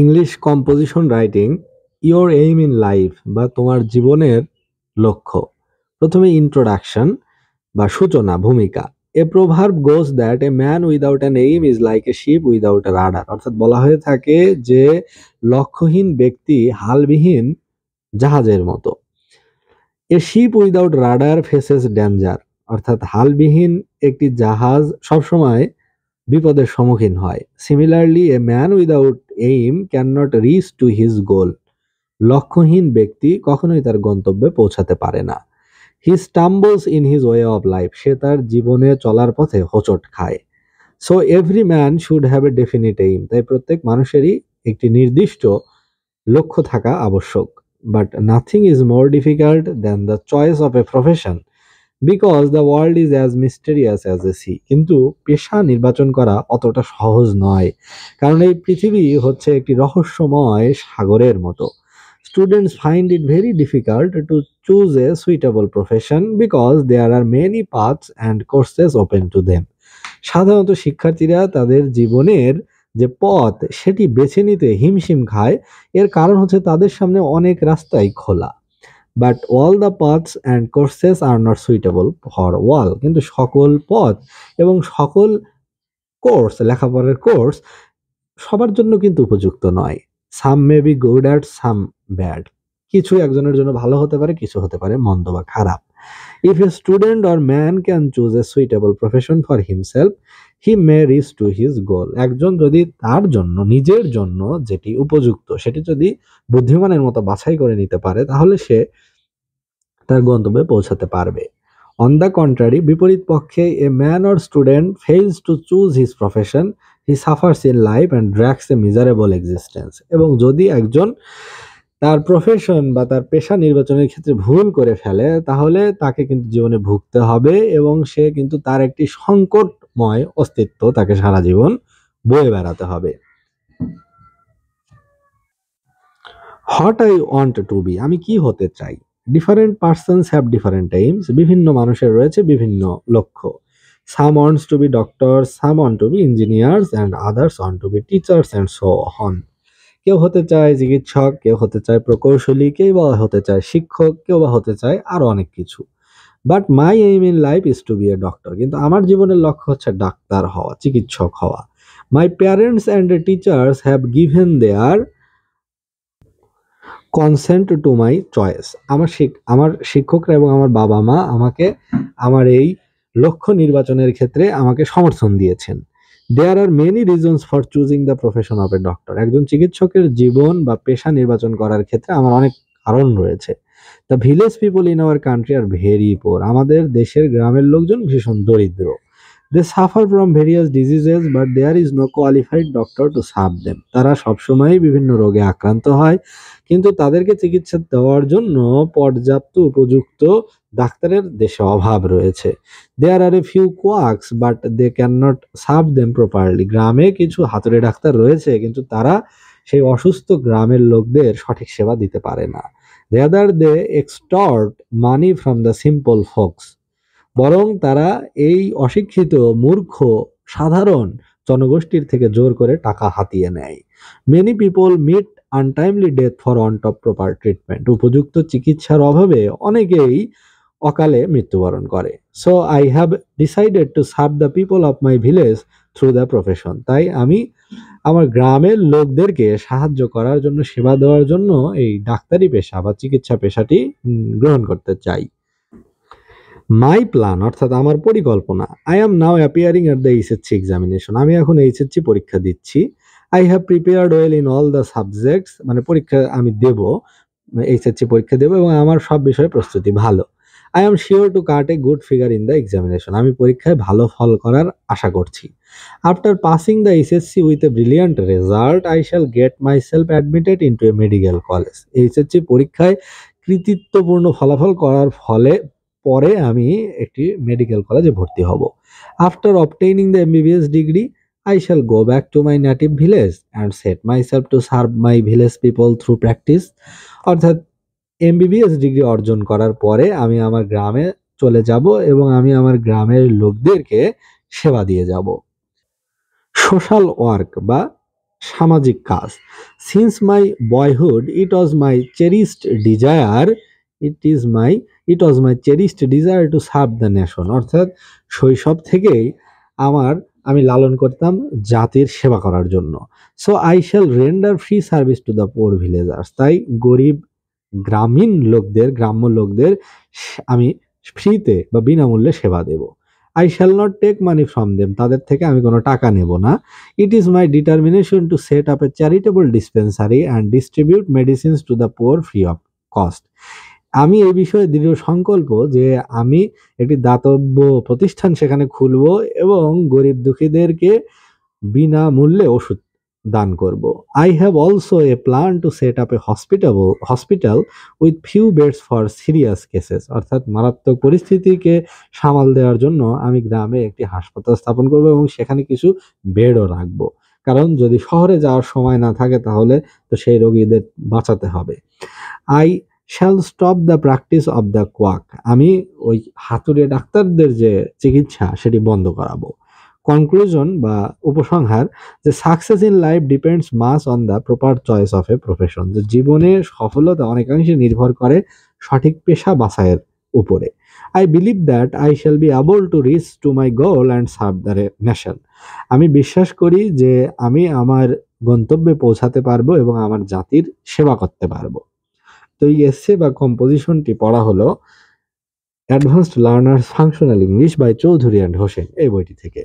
English composition writing your aim in life বা তোমার জীবনের লক্ষ্য প্রথমে ইন্ট্রোডাকশন বা সূচনা ভূমিকা a proverb goes that a man without an aim is like a ship without a rudder অর্থাৎ বলা হয়ে থাকে যে লক্ষ্যহীন ব্যক্তি হালবিহীন জাহাজের মতো a ship without rudder faces danger অর্থাৎ হালবিহীন একটি জাহাজ সবসময় বিপদের সম্মুখীন হয় similarly a man without aim can not reach to his goal লক্ষ্যহীন ব্যক্তি কখনোই তার গন্তব্যে পৌঁছাতে পারে না he stumbles in his way of life সে তার জীবনে চলার পথে হোঁচট খায় so every man should have a definite aim তাই প্রত্যেক মানুষেরই একটি নির্দিষ্ট লক্ষ্য থাকা আবশ্যক but nothing is more difficult than the choice of a profession because the world is as mysterious as a sea কিন্তু পেশা নির্বাচন করা অতটা সহজ নয় কারণ এই পৃথিবী হচ্ছে একটি রহস্যময় সাগরের মতো students find it very difficult to choose a suitable profession because there are many paths and courses open to them সাধারণত শিক্ষার্থীরা তাদের জীবনের যে পথ সেটি বেছে নিতে হিমশিম খায় এর কারণ হচ্ছে তাদের সামনে অনেক রাস্তাই খোলা but all the paths and courses are not suitable for all কিন্তু সকল পথ এবং সকল কোর্স লেখাপড়ার কোর্স সবার জন্য কিন্তু উপযুক্ত নয় some may be good at some bad কিছু একজনের জন্য ভালো হতে পারে কিছু হতে পারে মন্দ বা খারাপ If a student or man can choose a suitable profession for himself, he may reach to his goal একজন যদি তার জন্য নিজের জন্য যেটি উপযুক্ত সেটি যদি বুদ্ধিমানের মতো বাছাই করে নিতে পারে তাহলে সে তার গন্তব্যে পৌঁছাতে পারবে অন দ্য কন্ট্রারি বিপরীত পক্ষে a man or student fails to choose his profession he suffers in life and drags a miserable existence এবং যদি একজন তার প্রফেশন বা তার পেশা নির্বাচনের ক্ষেত্রে ভুল করে ফেলে তাহলে তাকে কিন্তু জীবনে ভুগতে হবে এবং সে কিন্তু তার একটি সংকটময় অস্তিত্ব তাকে সারা জীবন বয়ে বেড়াতে হবে what I want to be আমি কি হতে চাই different persons have different aims বিভিন্ন মানুষের রয়েছে বিভিন্ন লক্ষ্য some wants to be doctor some want to be engineers and others want to be teachers and so on কেউ হতে চায় চিকিৎসক কেউ হতে চায় প্রকৌশলী কেউ বা হতে চায় শিক্ষক কেউ বা হতে চায় আরও অনেক কিছু but my aim in life is to be a doctor কিন্তু আমার জীবনের লক্ষ্য হচ্ছে ডাক্তার হওয়া চিকিৎসক হওয়া my parents and teachers have given their consent to my choice আমার আমার শিক্ষকরা এবং আমার বাবা মা আমাকে আমার এই লক্ষ্য নির্বাচনের ক্ষেত্রে আমাকে সমর্থন দিয়েছেন there are many reasons for choosing the profession of a doctor একজন চিকিৎসকের জীবন বা পেশা নির্বাচন করার ক্ষেত্রে আমার অনেক কারণ রয়েছে the village people in our country are very poor আমাদের দেশের গ্রামের লোকজন ভীষণ দরিদ্র they suffer from various diseases but there is no qualified doctor to serve them তারা সবসময়ই বিভিন্ন রোগে আক্রান্ত হয় কিন্তু তাদেরকে চিকিৎসা দেওয়ার জন্য পর্যাপ্ত উপযুক্ত ডাক্তারের দেশে অভাব রয়েছে there are a few quacks but they can not serve them properly গ্রামে কিছু হাতুড়ে ডাক্তার রয়েছে কিন্তু তারা সেই অসুস্থ গ্রামের লোকদের সঠিক সেবা দিতে পারে না rather they extort money from the simple folks বরং তারা এই অশিক্ষিত মূর্খ সাধারণ জনগোষ্ঠীর থেকে জোর করে টাকা হাতিয়ে নেয় many people meet untimely death for on top proper treatment উপযুক্ত চিকিৎসার অভাবে অনেকেই অকালে মৃত্যুবরণ করে so I have decided to serve the people of my village through the profession তাই আমি আমার গ্রামের লোকদেরকে সাহায্য করার জন্য সেবা দেওয়ার জন্য এই ডাক্তারি পেশা বা চিকিৎসা পেশাটি গ্রহণ করতে চাই মাই প্ল্যান অর্থাৎ আমার পরিকল্পনা I am now appearing at the HSC examination আমি এখন এইচএসসি পরীক্ষা দিচ্ছি I have prepared well in all the subjects মানে পরীক্ষা আমি দেব এইচএসসি পরীক্ষা দেবো এবং আমার সব বিষয়ে প্রস্তুতি ভালো I am sure to cut a good figure in the examination আমি পরীক্ষায় ভালো ফল করার আশা করছি after passing the HSC with a brilliant result I shall get myself admitted into a medical college HSC পরীক্ষায় কৃতিত্বপূর্ণ ফলাফল করার ফলে পরে আমি একটি মেডিকেল কলেজে ভর্তি হব after obtaining the MBBS degree I shall go back to my native village and set myself to serve my village people through practice অর্থাৎ এমবিবিএস ডিগ্রি অর্জন করার পরে আমি আমার গ্রামে চলে যাব এবং আমি আমার গ্রামের লোকদেরকে সেবা দিয়ে যাব সোশ্যাল ওয়ার্ক বা সামাজিক কাজ since my boyhood it was my cherished desire it is my it was my cherished desire to serve the nation অর্থাৎ শৈশব থেকেই আমার আমি লালন করতাম জাতির সেবা করার জন্য so I shall render free service to the poor villagers তাই গরিব গ্রামীণ লোকদের গ্রাম্য লোকদের আমি ফ্রিতে বা বিনামূল্যে সেবা দেব I shall not take money from them তাদের থেকে আমি কোনো টাকা নেব না it is my determination to set up a charitable dispensary and distribute medicines to the poor free of cost আমি এই বিষয়ে দৃঢ় সংকল্প যে আমি একটি দাতব্য প্রতিষ্ঠান সেখানে খুলব এবং গরিব দুঃখীদেরকে বিনামূল্যে ওষুধ দান করব I have also a plan to set up a hospital hospital with few beds for serious cases অর্থাৎ মারাত্মক পরিস্থিতিকে সামাল দেওয়ার জন্য আমি গ্রামে একটি হাসপাতাল স্থাপন করব এবং সেখানে কিছু বেডও রাখব কারণ যদি শহরে যাওয়ার সময় না থাকে তাহলে তো সেই রোগীদের বাঁচাতে হবে I shall stop the practice of the quack আমি ওই হাতুড়ে ডাক্তারদের যে চিকিৎসা সেটি বন্ধ করাবো কনক্লুশন বা উপসংহার যে success in life depends much on the proper choice of a profession যে জীবনে সফলতা অনেকাংশে নির্ভর করে সঠিক পেশা বাছাইয়ের উপরে I believe that I shall be able to reach to my goal and serve the nation আমি বিশ্বাস করি যে আমি আমার গন্তব্যে পৌঁছাতে পারবো এবং আমার জাতির সেবা করতে পারবো তো এই এসে বা কম্পোজিশনটি পড়া হলো advanced learners functional English by Chowdhury and Hossain এই বইটি থেকে